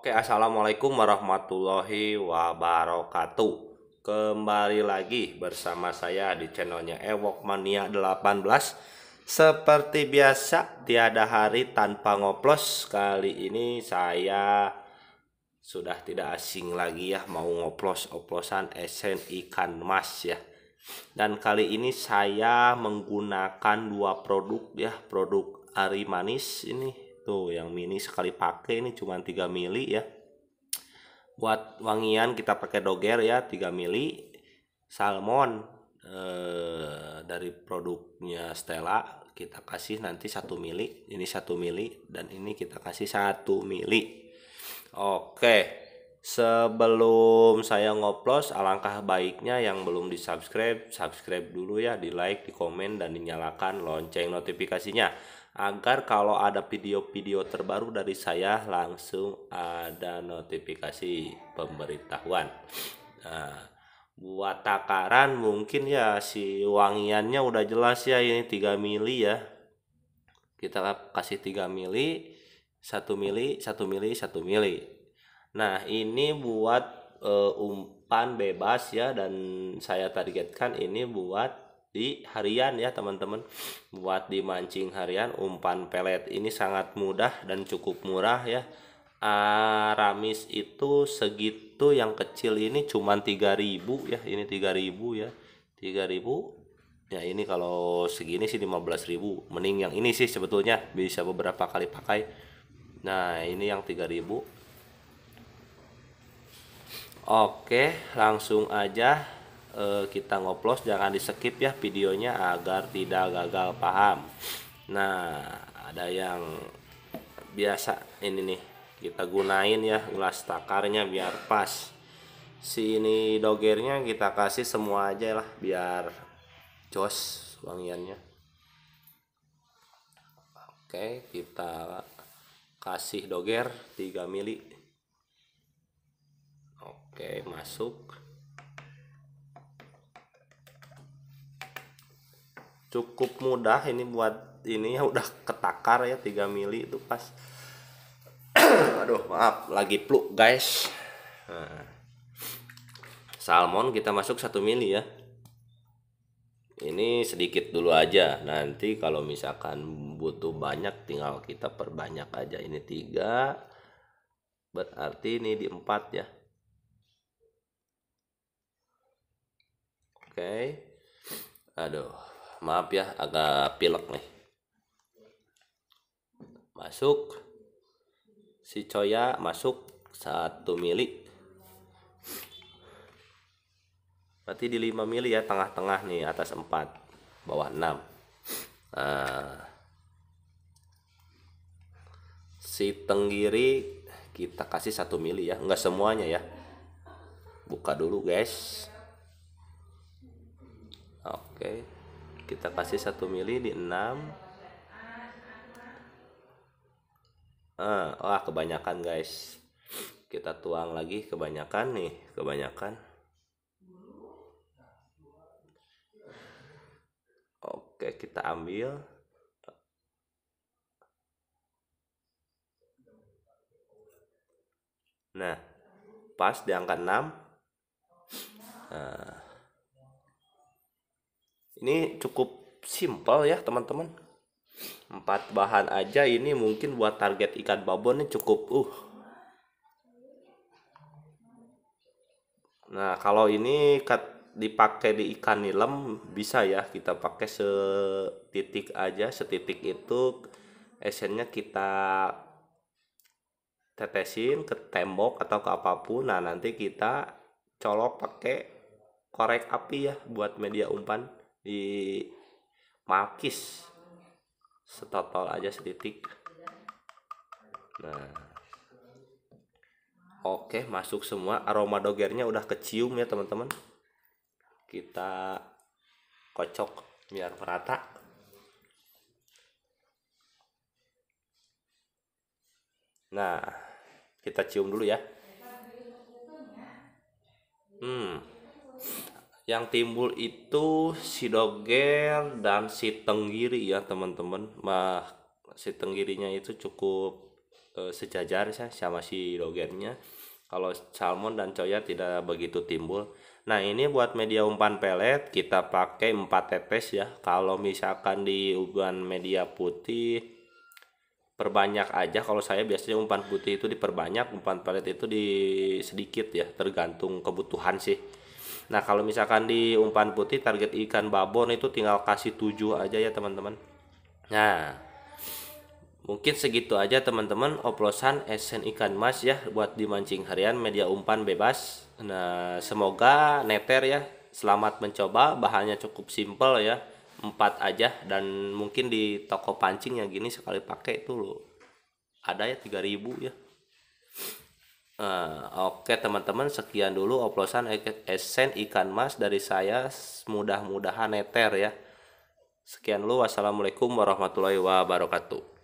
Oke, assalamualaikum warahmatullahi wabarakatuh. Kembali lagi bersama saya di channelnya Ewok Mania 18. Seperti biasa, tiada hari tanpa ngoplos. Kali ini saya sudah tidak asing lagi ya mau ngoplos oplosan esen ikan mas ya. Dan kali ini saya menggunakan dua produk ya, produk Ari Manis ini tuh yang mini sekali pakai ini cuma 3 mili ya buat wangian kita pakai doger ya 3 mili salmon eh, dari produknya Stella kita kasih nanti satu mili ini satu mili dan ini kita kasih satu mili oke sebelum saya ngoplos alangkah baiknya yang belum di subscribe subscribe dulu ya di like di komen dan dinyalakan lonceng notifikasinya agar kalau ada video-video terbaru dari saya langsung ada notifikasi pemberitahuan. Nah, buat takaran mungkin ya si wangiannya udah jelas ya ini 3 mili ya. Kita kasih 3 mili, 1 mili, 1 mili, 1 mili. Nah, ini buat uh, umpan bebas ya dan saya targetkan ini buat di harian ya teman-teman buat dimancing harian umpan pelet ini sangat mudah dan cukup murah ya Aramis itu segitu yang kecil ini cuman 3000 ya ini 3000 ya 3000 ya ini kalau segini sih 15000 mending yang ini sih sebetulnya bisa beberapa kali pakai nah ini yang 3000 Oke langsung aja e, kita ngoplos jangan di skip ya videonya agar tidak gagal paham nah ada yang biasa ini nih kita gunain ya gelas takarnya biar pas si dogernya kita kasih semua aja lah biar jos wangiannya oke kita kasih doger 3 mili oke masuk cukup mudah ini buat ini ya udah ketakar ya 3 mili itu pas aduh maaf lagi pluk guys nah. salmon kita masuk 1 mili ya ini sedikit dulu aja nanti kalau misalkan butuh banyak tinggal kita perbanyak aja ini tiga berarti ini di empat ya oke okay. aduh maaf ya agak pilek nih masuk si Coya masuk satu mili berarti di 5 mili ya tengah-tengah nih atas 4 bawah 6 nah si tenggiri kita kasih satu mili ya nggak semuanya ya buka dulu guys oke okay kita kasih satu mili di 6 ah, eh, wah kebanyakan guys kita tuang lagi kebanyakan nih kebanyakan oke kita ambil nah pas di angka 6 nah, ini cukup simple ya teman-teman empat bahan aja ini mungkin buat target ikan babon ini cukup uh nah kalau ini kat, dipakai di ikan nilam bisa ya kita pakai setitik aja setitik itu esennya kita tetesin ke tembok atau ke apapun nah nanti kita colok pakai korek api ya buat media umpan di malkis setotol aja setitik nah oke masuk semua aroma dogernya udah kecium ya teman-teman kita kocok biar merata nah kita cium dulu ya hmm yang timbul itu si Doger dan si Tenggiri ya teman-teman mah si Tenggirinya itu cukup e, sejajar ya sama si Dogernya kalau Salmon dan Coya tidak begitu timbul nah ini buat media umpan pelet kita pakai 4 tetes ya kalau misalkan di umpan media putih perbanyak aja kalau saya biasanya umpan putih itu diperbanyak umpan pelet itu di sedikit ya tergantung kebutuhan sih Nah kalau misalkan di umpan putih target ikan babon itu tinggal kasih 7 aja ya teman-teman. Nah mungkin segitu aja teman-teman oplosan esen ikan mas ya buat dimancing harian media umpan bebas. Nah semoga neter ya selamat mencoba bahannya cukup simple ya empat aja dan mungkin di toko pancing yang gini sekali pakai itu loh ada ya 3000 ya Uh, Oke okay, teman-teman sekian dulu oplosan esen ikan mas dari saya mudah-mudahan neter ya. Sekian dulu wassalamualaikum warahmatullahi wabarakatuh.